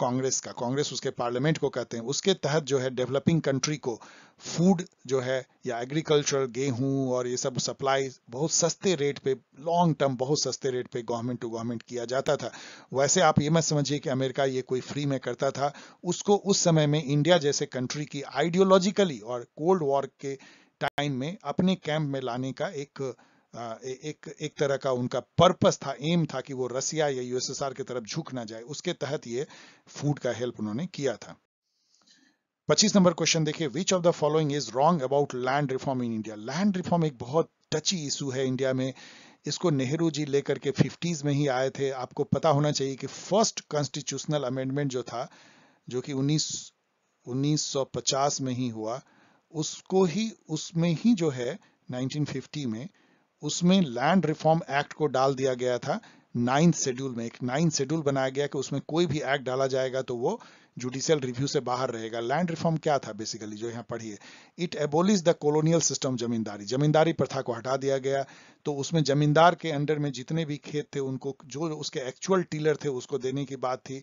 कांग्रेस का कांग्रेस उसके पार्लियामेंट को कहते हैं उसके तहत जो है डेवलपिंग कंट्री को फूड जो है या एग्रीकल्चर गेहूं और ये सब सप्लाई बहुत सस्ते रेट पे लॉन्ग टर्म बहुत सस्ते रेट पे गवर्नमेंट टू गवर्नमेंट किया जाता था वैसे आप ये मत समझिए कि अमेरिका ये कोई फ्री में करता था उसको उस समय में इंडिया जैसे कंट्री की आइडियोलॉजिकली और कोल्ड वॉर के टाइम में अपने कैंप में लाने का एक एक एक तरह का उनका पर्पस था एम था कि वो रसिया या यूएसएसआर की तरफ झुक ना जाए उसके तहत ये फूड का हेल्प उन्होंने किया था 25 नंबर क्वेश्चन देखिए which of the following is wrong about land reform in India land reform एक बहुत टची इशू है इंडिया में इसको नेहरू जी लेकर के फिफ्टीज में ही आए थे आपको पता होना चाहिए कि फर्स्ट कॉन्स्टिट्यूशनल अमेंडमेंट जो था जो कि 19 1950 में ही हुआ उसको ही उसमें ही जो है 1950 में उसमें लैंड रिफॉर्म एक्ट को डाल दिया गया था नाइन्थ शेड्यूल में एक नाइन्थ शेड्यूल बनाया गया कि उसमें कोई भी एक्ट डाला जाएगा तो वो जुडिशियल रिव्यू से बाहर रहेगा लैंड रिफॉर्म क्या था बेसिकली जो यहाँ पढ़िए it abolish the colonial system zamindari zamindari प्रथा को हटा दिया गया तो उसमें जमींदार के अंडर में जितने भी खेत थे उनको जो उसके एक्चुअल टीलर थे उसको देने की बात थी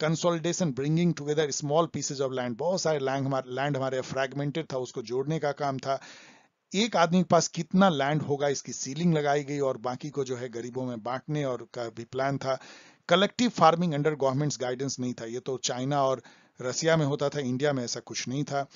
consolidation bringing together small pieces of land बहुत सारे लैंड हमारे लैंड हमारे फ्रेगमेंटेड था उसको जोड़ने का काम था एक आदमी के पास कितना लैंड होगा इसकी सीलिंग लगाई गई और बाकी को जो है गरीबों में बांटने और का भी प्लान था collective farming under government's guidance नहीं था ये तो चाइना और रसिया में होता था इंडिया में ऐसा कुछ नहीं था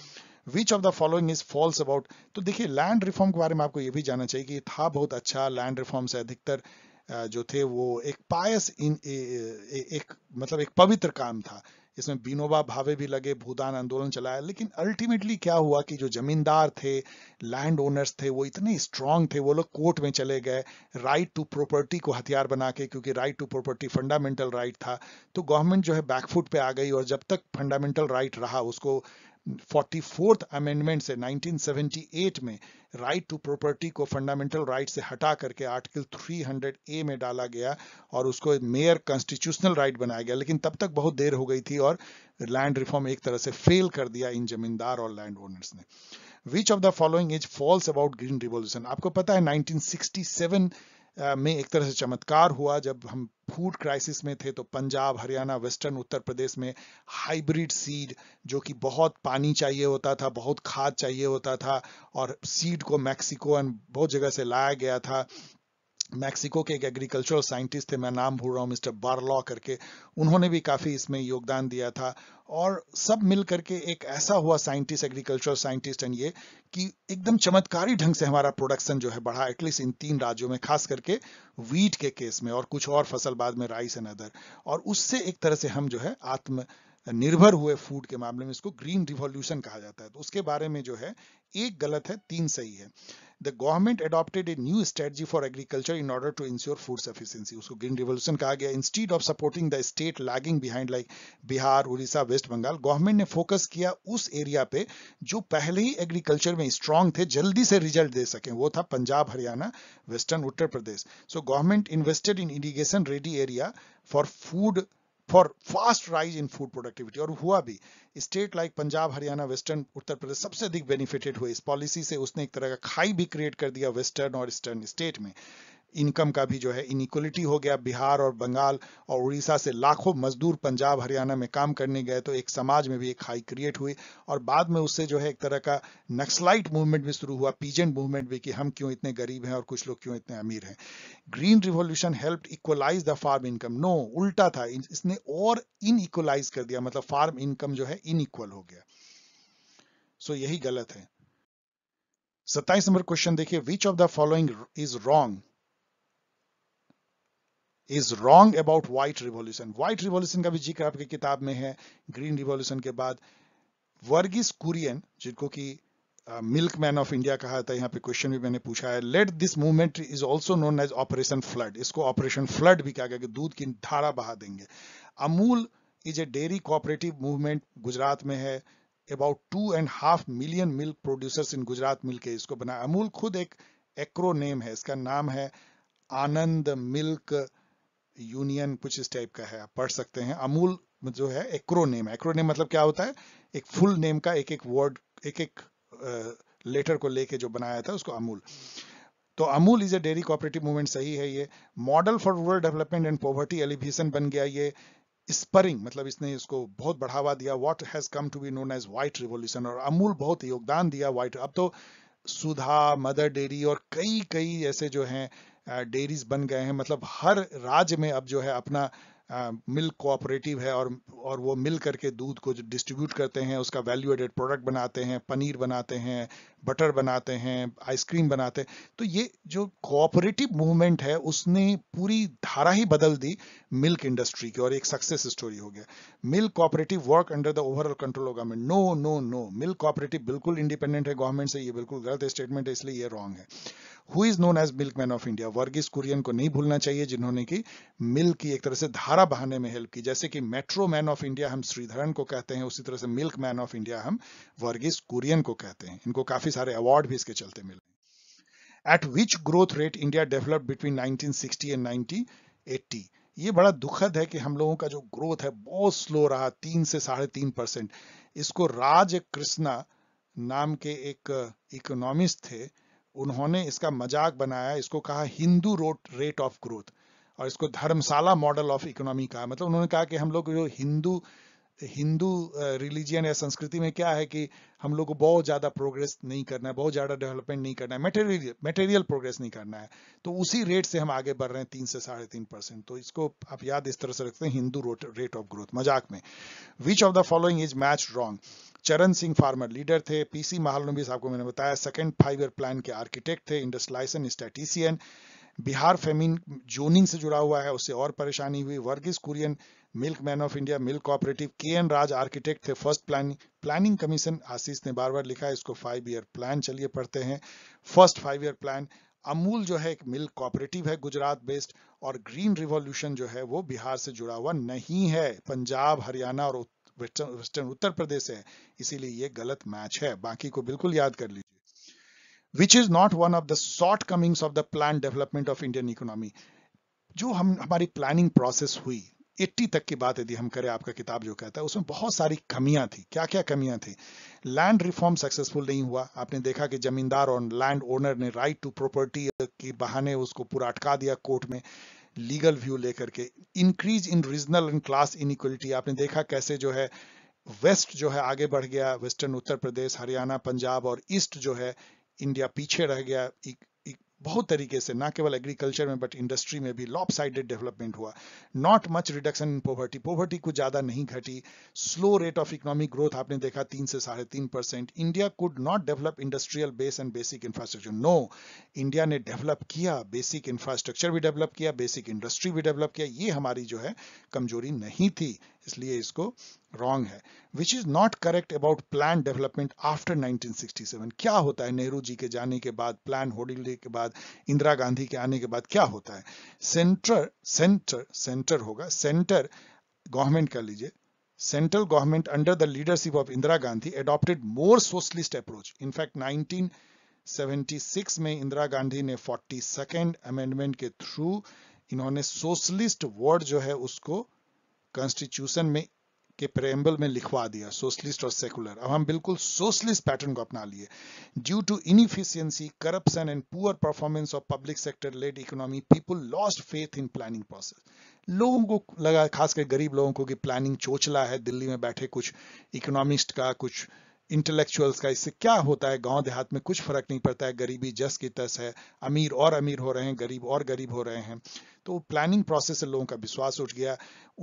which of the following is false about तो देखिए लैंड रिफॉर्म के बारे में आपको ये भी जानना चाहिए कि था बहुत अच्छा लैंड रिफॉर्म से अधिकतर जो थे वो एक पायस इन ए, ए, ए, एक मतलब एक पवित्र काम था इसमें विनोबा भावे भी लगे भूदान आंदोलन चलाया लेकिन अल्टीमेटली क्या हुआ कि जो जमींदार थे लैंड ओनर्स थे वो इतने स्ट्रांग थे वो लोग कोर्ट में चले गए राइट टू प्रॉपर्टी को हथियार बना के क्योंकि right to property fundamental right था तो गवर्नमेंट जो है बैकफुट पे आ गई और जब तक फंडामेंटल राइट रहा उसको फोर्टी फोर्थ अमेंडमेंट से 1978 में राइट टू प्रॉपर्टी को फंडामेंटल राइट से हटा करके आर्टिकल 300 ए में डाला गया और उसको मेयर कॉन्स्टिट्यूशनल राइट बनाया गया लेकिन तब तक बहुत देर हो गई थी और लैंड रिफॉर्म एक तरह से फेल कर दिया इन जमींदार और लैंड ओनर्स ने which of the following is false about green revolution आपको पता है नाइनटीन में एक तरह से चमत्कार हुआ जब हम फूड क्राइसिस में थे तो पंजाब हरियाणा वेस्टर्न उत्तर प्रदेश में हाइब्रिड सीड जो कि बहुत पानी चाहिए होता था बहुत खाद चाहिए होता था और सीड को मैक्सिको एंड बहुत जगह से लाया गया था मैक्सिको के एक एग्रीकल्चरल साइंटिस्ट थे मैं नाम भूल रहा हूँ मिस्टर बारलॉ करके उन्होंने भी काफ़ी इसमें योगदान दिया था और सब मिल करके एक ऐसा हुआ साइंटिस्ट एग्रीकल्चरल साइंटिस्ट एंड ये कि एकदम चमत्कारी ढंग से हमारा प्रोडक्शन जो है बढ़ा एटलीस्ट इन तीन राज्यों में खास करके वीट के केस में और कुछ और फसल बाद में राइस एंड अदर और उससे एक तरह से हम जो है आत्म निर्भर हुए फूड के मामले में इसको ग्रीन रिवॉल्यूशन कहा जाता है तो उसके बारे में जो है एक गलत है तीन सही है the government adopted a new strategy for agriculture in order to ensure food sufficiency उसको ग्रीन रिवोल्यूशन कहा गया instead of supporting the state lagging behind like Bihar Orissa West Bengal government ने फोकस किया उस एरिया पे जो पहले ही एग्रीकल्चर में स्ट्रांग थे जल्दी से रिजल्ट दे सके वो था Punjab Haryana western Uttar Pradesh so government invested in irrigation ready area for food for fast rise in food productivity और हुआ भी state like Punjab Haryana western Uttar Pradesh सबसे अधिक बेनिफिटेड हुए इस पॉलिसी से उसने एक तरह का खाई भी क्रिएट कर दिया वेस्टर्न और ईस्टर्न स्टेट में इनकम का भी जो है इनिक्वलिटी हो गया बिहार और बंगाल और उड़ीसा से लाखों मजदूर पंजाब हरियाणा में काम करने गए तो एक समाज में भी एक हाई क्रिएट हुई और बाद में उससे जो है एक तरह का नक्सलाइट मूवमेंट भी शुरू हुआ पीजेंट मूवमेंट भी कि हम क्यों इतने गरीब हैं और कुछ लोग क्यों इतने अमीर हैं green revolution help equalise the farm income no उल्टा था इसने और इन कर दिया मतलब फार्म इनकम जो है इन हो गया सो so, यही गलत है सत्ताईस नंबर क्वेश्चन देखिए which of the following is wrong is wrong about white revolution white revolution का भी जिक्र आपकी किताब में है ग्रीन रिवॉल्यूशन के बाद वर्गिस कुरियन जिनको कि मिल्क मैन ऑफ इंडिया कहा था यहाँ पे क्वेश्चन भी मैंने पूछा है let this movement is also known as operation flood इसको ऑपरेशन फ्लड भी कहा गया कि दूध की धारा बहा देंगे Amul is a dairy cooperative movement Gujarat में है about two and half million milk producers in Gujarat मिल के इसको बनाया अमूल खुद एक एक्रो नेम है इसका नाम है आनंद मिल्क यूनियन कुछ इस टाइप का है आप पढ़ सकते हैं अमूल जो है एक्रोनेम एक्रोनेम मतलब क्या होता है एक फुल नेम का एक एक वर्ड एक एक लेटर को लेके जो बनाया था उसको अमूल तो Amul is a dairy cooperative movement सही है ये model for rural development and poverty alleviation बन गया ये स्परिंग मतलब इसने इसको बहुत बढ़ावा दिया what has come to be known as white revolution और अमूल बहुत योगदान दिया व्हाइट अब तो सुधा मदर डेयरी और कई कई ऐसे जो हैं डेयरीज बन गए हैं मतलब हर राज्य में अब जो है अपना मिल्क कोऑपरेटिव है और और वो मिल करके दूध को जो डिस्ट्रीब्यूट करते हैं उसका वैल्यू एडेड प्रोडक्ट बनाते हैं पनीर बनाते हैं बटर बनाते हैं आइसक्रीम बनाते हैं तो ये जो कोऑपरेटिव मूवमेंट है उसने पूरी धारा ही बदल दी मिल्क इंडस्ट्री की और एक सक्सेस स्टोरी हो गया milk cooperative work under the overall control of government no no no milk cooperative बिल्कुल इंडिपेंडेंट है गवर्नमेंट से ये बिल्कुल गलत स्टेटमेंट है इसलिए ये रॉन्ग है who is known as milk man of India Verghese Kurien को नहीं भूलना चाहिए जिन्होंने की मिल्क की एक तरह से धारा बहाने में हेल्प की जैसे कि मेट्रो मैन ऑफ इंडिया हम श्रीधरन को कहते हैं उसी तरह से मिल्क मैन ऑफ इंडिया हम वर्गीस कुरियन को कहते हैं इनको काफी सारे अवार्ड भी इसके चलते मिले at which growth rate India develop between 1960 and 1980 ये बड़ा दुखद है कि हम लोगों का जो ग्रोथ है बहुत स्लो रहा तीन से साढ़े तीन परसेंट इसको राज कृष्णा नाम के एक इकोनॉमिस्ट थे उन्होंने इसका मजाक बनाया इसको कहा हिंदू रोट रेट ऑफ ग्रोथ और इसको धर्मशाला मॉडल ऑफ इकोनॉमी कहा मतलब उन्होंने कहा कि हम लोग जो हिंदू हिंदू रिलीजियन या संस्कृति में क्या है कि हम लोग को बहुत ज़्यादा प्रोग्रेस नहीं करना है बहुत ज़्यादा डेवलपमेंट नहीं करना है मेटेरियल मेटेरियल प्रोग्रेस नहीं करना है तो उसी रेट से हम आगे बढ़ रहे हैं तीन से साढ़े तीन परसेंट तो इसको आप याद इस तरह से रखते हैं हिंदू रेट ऑफ ग्रोथ मजाक में which of the following is match wrong Charan Singh farmer leader थे पीसी महालनबी साहब को मैंने बताया सेकंड फाइव ईयर प्लान के आर्किटेक्ट थे industrialisation statistician Bihar famine zoning से जुड़ा हुआ है उससे और परेशानी हुई Varghese Kurien milk man of India milk cooperative के एन राज आर्किटेक्ट थे first planning planning commission Ashish ने बार बार लिखा है इसको फाइव ईयर प्लान चलिए पढ़ते हैं first five year plan Amul जो है एक मिल्क कोऑपरेटिव है गुजरात बेस्ड और ग्रीन रिवॉल्यूशन जो है वो बिहार से जुड़ा हुआ नहीं है पंजाब हरियाणा और वेस्टर्न उत्तर प्रदेश है इसीलिए ये गलत मैच है बाकी को बिल्कुल याद कर लीजिए which is not one of the shortcomings of the plan development of Indian economy जो हम हमारी प्लानिंग प्रोसेस हुई 80 तक की बात यदि हम करें आपका किताब जो कहता है उसमें बहुत सारी कमियां थी क्या क्या कमियां थी लैंड रिफॉर्म सक्सेसफुल नहीं हुआ आपने देखा कि जमींदार और लैंड ओनर ने राइट टू प्रॉपर्टी के बहाने उसको पूरा अटका दिया कोर्ट में लीगल व्यू लेकर के increase in regional and class inequality आपने देखा कैसे जो है वेस्ट जो है आगे बढ़ गया वेस्टर्न उत्तर प्रदेश हरियाणा पंजाब और ईस्ट जो है इंडिया पीछे रह गया बहुत तरीके से ना केवल एग्रीकल्चर में बट इंडस्ट्री में भी साइडेड डेवलपमेंट हुआ not much reduction in poverty poverty कुछ ज्यादा नहीं घटी slow rate of economic growth आपने देखा तीन से साढ़े तीन percent India could not develop industrial base and basic infrastructure no India ने डेवलप किया बेसिक इंफ्रास्ट्रक्चर भी डेवलप किया बेसिक इंडस्ट्री भी डेवलप किया ये हमारी जो है कमजोरी नहीं थी इसलिए इसको रॉन्ग है which is not correct about plan development after 1967 क्या होता है नेहरू जी के जाने के बाद प्लान होडिले के बाद इंदिरा गांधी के आने के बाद क्या होता है सेंटर सेंटर सेंटर होगा सेंटर गवर्नमेंट कर लीजिए central government under the leadership of Indira Gandhi adopted more socialist approach in fact 1976 में इंदिरा गांधी ने फोर्टी सेकेंड अमेंडमेंट के थ्रू इन्होंने सोशलिस्ट वर्ड जो है उसको कॉन्स्टिट्यूशन में के प्रेम्बल में लिखवा दिया सोशलिस्ट और सेकुलर अब हम बिल्कुल सोशलिस्ट पैटर्न को अपना लिए due to inefficiency corruption and poor performance of public sector led economy people lost faith in planning process लोगों को लगा खासकर गरीब लोगों को कि प्लानिंग चोचला है दिल्ली में बैठे कुछ इकोनॉमिस्ट का कुछ इंटेलेक्चुअल्स का इससे क्या होता है गांव देहात में कुछ फर्क नहीं पड़ता है गरीबी जस की तस है अमीर और अमीर हो रहे हैं गरीब और गरीब हो रहे हैं तो प्लानिंग प्रोसेस से लोगों का विश्वास उठ गया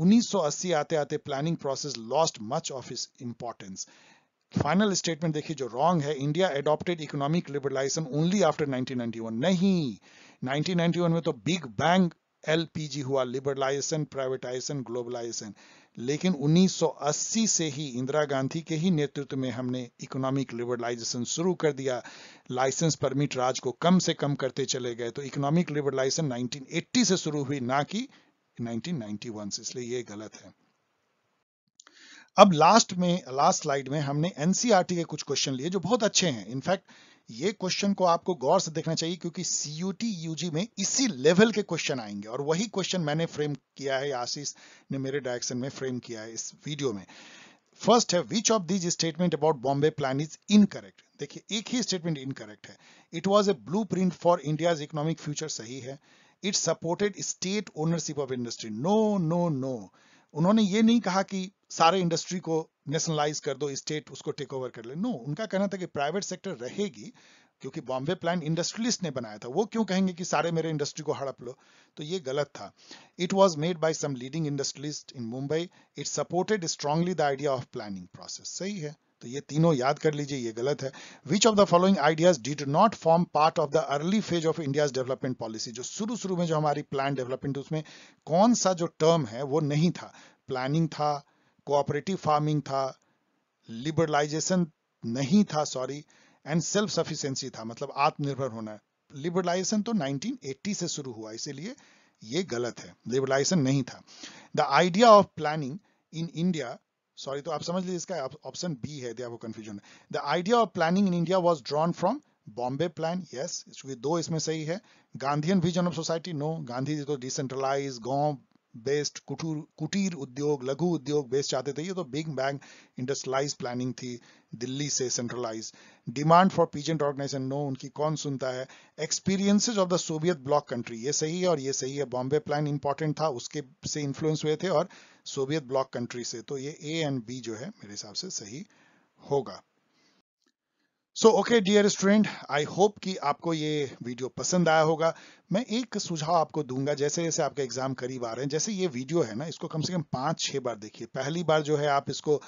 1980 आते आते planning process lost much of its importance final statement देखिए जो रॉन्ग है India adopted economic liberalisation only after 1991 नहीं 1991 में तो बिग बैंग एलपीजी हुआ लिबरलाइजेशन प्राइवेटाइजेशन ग्लोबलाइजेशन लेकिन 1980 से ही इंदिरा गांधी के ही नेतृत्व में हमने इकोनॉमिक लिबरलाइजेशन शुरू कर दिया लाइसेंस परमिट राज को कम से कम करते चले गए तो इकोनॉमिक लिबरलाइजेशन 1980 से शुरू हुई ना कि 1991 से इसलिए ये गलत है अब लास्ट में लास्ट स्लाइड में हमने एनसीआरटी e के कुछ क्वेश्चन लिए जो बहुत अच्छे हैं इनफैक्ट ये क्वेश्चन को आपको गौर से देखना चाहिए क्योंकि सीयूटी यूजी में इसी लेवल के क्वेश्चन आएंगे और वही क्वेश्चन मैंने फ्रेम किया है आशीष ने मेरे डायरेक्शन में फ्रेम किया है इस वीडियो में फर्स्ट है which of these statement about Bombay plan is incorrect देखिए एक ही स्टेटमेंट इनकरेक्ट है it was a blueprint for India's economic future सही है it supported state ownership of industry no no no उन्होंने ये नहीं कहा कि सारे इंडस्ट्री को नेशनलाइज कर दो स्टेट उसको टेक ओवर कर ले नो उनका कहना था कि प्राइवेट सेक्टर रहेगी क्योंकि बॉम्बे प्लान इंडस्ट्रियलिस्ट ने बनाया था वो क्यों कहेंगे कि सारे मेरे इंडस्ट्री को हड़प लो तो ये गलत था it was made by some leading industrialist in Mumbai it supported strongly the idea of planning process सही है तो ये तीनों याद कर लीजिए ये गलत है which of the following ideas did not form part of the early phase of India's development policy जो शुरू शुरू में जो हमारी प्लान डेवलपमेंट उसमें कौन सा जो टर्म है वो नहीं था प्लानिंग था कोऑपरेटिव फार्मिंग था लिबरलाइजेशन नहीं था सॉरी एंड सेल्फ सफिशियंसी था मतलब आत्मनिर्भर होना लिबरलाइजेशन तो 1980 से शुरू हुआ इसीलिए ये गलत है लिबरलाइजेशन नहीं था the idea of planning in India sorry तो आप समझ लीजिए इसका ऑप्शन बी है दिया वो confusion the idea of planning in India was drawn from Bombay plan yes चूंकि दो इसमें सही है Gandhian vision of society no Gandhi ji तो डिसेंट्रलाइज गांव बेस्ड कुटूर कुटीर उद्योग लघु उद्योग बेस्ड चाहते थे ये तो बिग बैंग इंडस्ट्रियलाइज प्लानिंग थी दिल्ली से centralise demand for peasant organisation no उनकी कौन सुनता है experiences of the Soviet bloc country ये सही है और ये सही है बॉम्बे प्लान इंपॉर्टेंट था उसके से इन्फ्लुएंस हुए थे और सोवियत ब्लॉक कंट्री से तो ये ए एंड बी जो है मेरे हिसाब से सही होगा so okay dear student I hope कि आपको ये वीडियो पसंद आया होगा मैं एक सुझाव आपको दूंगा जैसे जैसे आपके एग्जाम करीब आ रहे हैं जैसे ये वीडियो है ना इसको कम से कम पांच छह बार देखिए पहली बार जो है आप इसको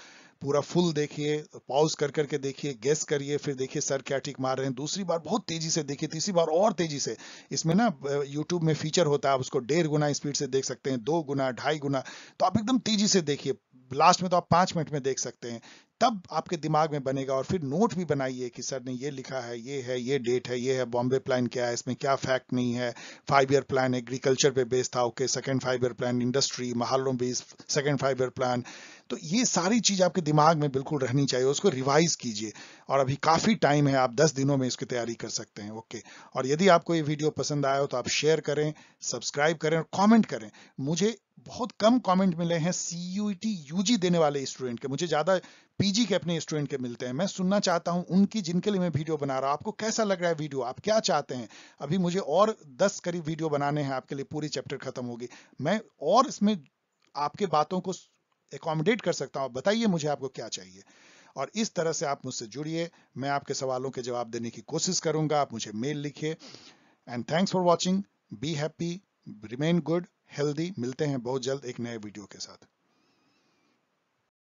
पूरा फुल देखिए पॉज तो कर करके देखिए गेस करिए फिर देखिए सर क्या टिक मार रहे हैं दूसरी बार बहुत तेजी से देखिए तीसरी बार और तेजी से इसमें ना यूट्यूब में फीचर होता है आप उसको डेढ़ गुना स्पीड से देख सकते हैं दो गुना ढाई गुना तो आप एकदम तेजी से देखिए लास्ट में तो आप पांच मिनट में देख सकते हैं तब आपके दिमाग में बनेगा और फिर नोट भी बनाइए कि सर ने ये लिखा है ये है ये डेट है ये है बॉम्बे प्लान क्या है इसमें क्या फैक्ट नहीं है फाइव ईयर प्लान एग्रीकल्चर पे बेस्ड था okay second five year plan industry महालों based second five year plan तो ये सारी चीज़ आपके दिमाग में बिल्कुल रहनी चाहिए उसको रिवाइज कीजिए और अभी काफ़ी टाइम है आप 10 दिनों में इसकी तैयारी कर सकते हैं ओके और यदि आपको ये वीडियो पसंद आया हो तो आप शेयर करें सब्सक्राइब करें और कॉमेंट करें मुझे बहुत कम कमेंट मिले हैं सीयूटी यूजी देने वाले स्टूडेंट के मुझे ज़्यादा पीजी के अपने स्टूडेंट के मिलते हैं मैं सुनना चाहता हूं उनकी जिनके लिए मैं वीडियो बना रहा हूं आपको कैसा लग रहा है वीडियो आप क्या चाहते हैं अभी मुझे और दस करीब वीडियो बनाने हैं आपके लिए पूरी चैप्टर खत्म होगी मैं और इसमें आपके बातों को एकोमोडेट कर सकता हूँ बताइए मुझे आपको क्या चाहिए और इस तरह से आप मुझसे जुड़िए मैं आपके सवालों के जवाब देने की कोशिश करूंगा आप मुझे मेल लिखिए and thanks for watching be happy remain good healthy मिलते हैं बहुत जल्द एक नए वीडियो के साथ